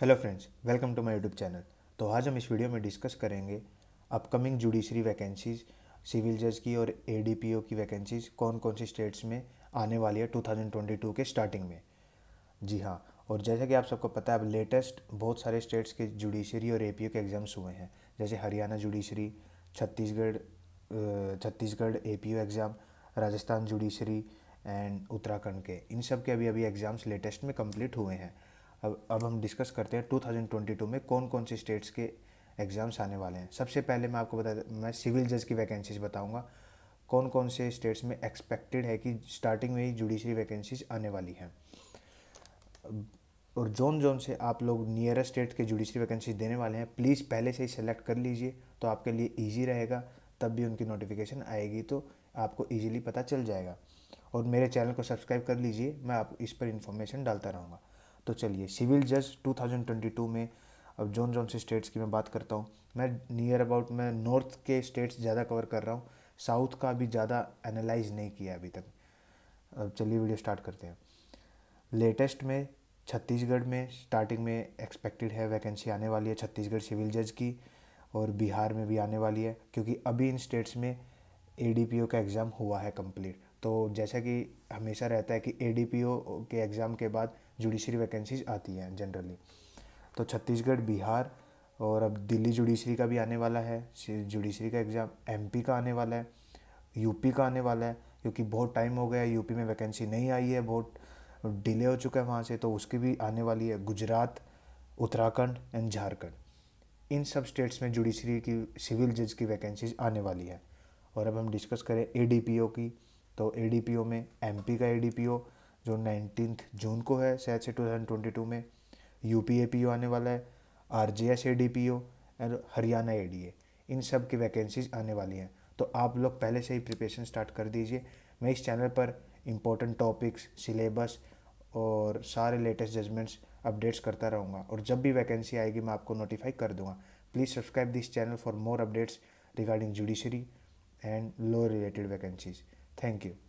Hello friends welcome to my YouTube channel तो आज हम इस वीडियो में डिस्कस करेंगे अपकमिंग जुडिशरी वैकेंसीज़ सिविल जज की और एडीपीओ की वैकेंसीज़ कौन कौन सी स्टेट्स में आने वाली है 2022 के स्टार्टिंग में जी हाँ और जैसा कि आप सबको पता है अब लेटेस्ट बहुत सारे स्टेट्स के जुडिशरी और ए के एग्ज़ाम्स हुए हैं जैसे Haryana judiciary Chhattisgarh Chhattisgarh a exam Rajasthan judiciary and Uttarakhand के इन सब के अभी अभी एग्ज़ाम्स लेटेस्ट में कम्प्लीट हुए हैं अब अब हम डिस्कस करते हैं 2022 में कौन कौन से स्टेट्स के एग्ज़ाम्स आने वाले हैं सबसे पहले मैं आपको बता मैं सिविल जज की वैकेंसीज बताऊंगा कौन कौन से स्टेट्स में एक्सपेक्टेड है कि स्टार्टिंग में ही जुडिशरी वैकेंसीज आने वाली हैं और जोन जोन से आप लोग नियरेस्ट स्टेट के जुडिशरी वैकेंसी देने वाले हैं प्लीज़ पहले से ही सेलेक्ट कर लीजिए तो आपके लिए ईजी रहेगा तब भी उनकी नोटिफिकेशन आएगी तो आपको ईजिली पता चल जाएगा और मेरे चैनल को सब्सक्राइब कर लीजिए मैं आप इस पर इंफॉर्मेशन डालता रहूँगा तो चलिए सिविल जज 2022 में अब जोन जोन से स्टेट्स की मैं बात करता हूँ मैं नियर अबाउट मैं नॉर्थ के स्टेट्स ज़्यादा कवर कर रहा हूँ साउथ का अभी ज़्यादा एनालाइज नहीं किया अभी तक अब चलिए वीडियो स्टार्ट करते हैं लेटेस्ट में छत्तीसगढ़ में स्टार्टिंग में एक्सपेक्टेड है वैकेंसी आने वाली है छत्तीसगढ़ सिविल जज की और बिहार में भी आने वाली है क्योंकि अभी इन स्टेट्स में ए का एग्ज़ाम हुआ है कंप्लीट तो जैसा कि हमेशा रहता है कि ए के एग्ज़ाम के बाद जुडिशरी वैकेंसीज आती हैं जनरली तो छत्तीसगढ़ बिहार और अब दिल्ली जुडिशरी का भी आने वाला है जुडिशरी का एग्ज़ाम एमपी का आने वाला है यूपी का आने वाला है क्योंकि बहुत टाइम हो गया यूपी में वैकेंसी नहीं आई है बहुत डिले हो चुका है वहाँ से तो उसकी भी आने वाली है गुजरात उत्तराखंड एंड झारखंड इन सब स्टेट्स में जुडिशरी की सिविल जज की वैकेंसीज आने वाली है और अब हम डिस्कस करें ए की तो ए में एम का ए जो नाइनटीन जून को है शायद से टू में U P A P O आने वाला है R J S A D P O and Haryana A D A इन सब की वैकेंसीज आने वाली हैं तो आप लोग पहले से ही प्रिपरेशन स्टार्ट कर दीजिए मैं इस चैनल पर इम्पोर्टेंट टॉपिक्स सिलेबस और सारे लेटेस्ट जजमेंट्स अपडेट्स करता रहूँगा और जब भी वैकेंसी आएगी मैं आपको नोटिफाई कर दूँगा please subscribe this channel for more updates regarding judiciary and law related vacancies Thank you.